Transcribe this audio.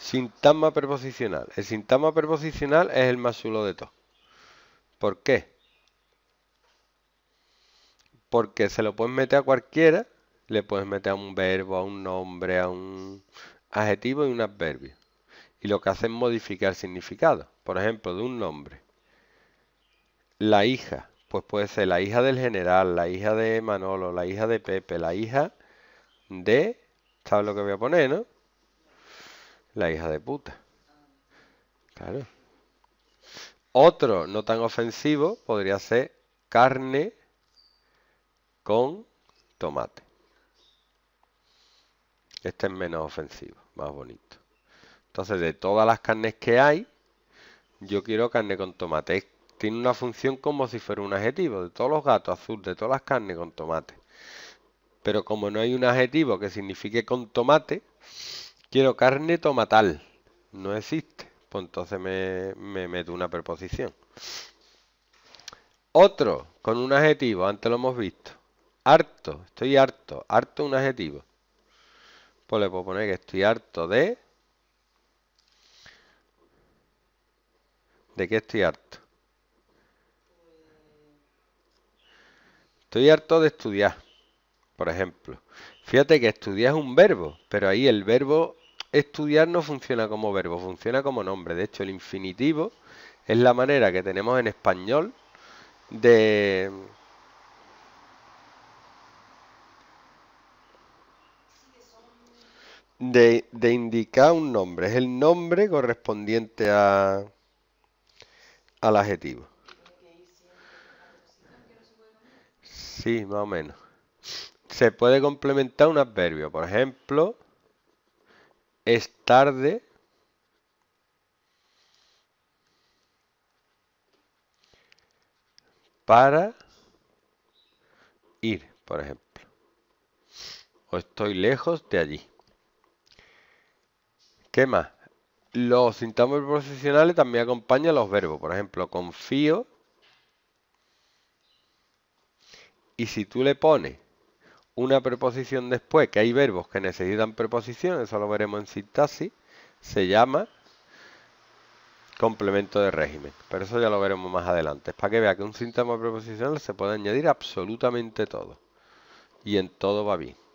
Sintagma preposicional. El sintagma preposicional es el más chulo de todo. ¿Por qué? Porque se lo puedes meter a cualquiera. Le puedes meter a un verbo, a un nombre, a un adjetivo y un adverbio. Y lo que hace es modificar el significado. Por ejemplo, de un nombre. La hija. Pues puede ser la hija del general, la hija de Manolo, la hija de Pepe, la hija de... ¿Sabes lo que voy a poner, no? La hija de puta. Claro. Otro no tan ofensivo podría ser carne con tomate. Este es menos ofensivo, más bonito. Entonces, de todas las carnes que hay, yo quiero carne con tomate. Tiene una función como si fuera un adjetivo. De todos los gatos azul, de todas las carnes con tomate. Pero como no hay un adjetivo que signifique con tomate, Quiero carne tomatal. No existe. Pues entonces me, meto una preposición. Otro, con un adjetivo, antes lo hemos visto. Harto, estoy harto. Harto un adjetivo. Pues le puedo poner que estoy harto de... ¿De qué estoy harto? Estoy harto de estudiar, por ejemplo. Fíjate que estudiar es un verbo, pero ahí el verbo estudiar no funciona como verbo, funciona como nombre. De hecho, el infinitivo es la manera que tenemos en español de... De, indicar un nombre, es el nombre correspondiente a, al adjetivo. Sí, más o menos. Se puede complementar un adverbio, por ejemplo, es tarde. Para ir, por ejemplo. O estoy lejos de allí. ¿Qué más? Los sintomas profesionales también acompañan los verbos. Por ejemplo, confío. Y si tú le pones una preposición después, que hay verbos que necesitan preposición, eso lo veremos en sintaxis, se llama complemento de régimen. Pero eso ya lo veremos más adelante. Es para que vea que un síntoma preposicional se puede añadir absolutamente todo. Y en todo va bien.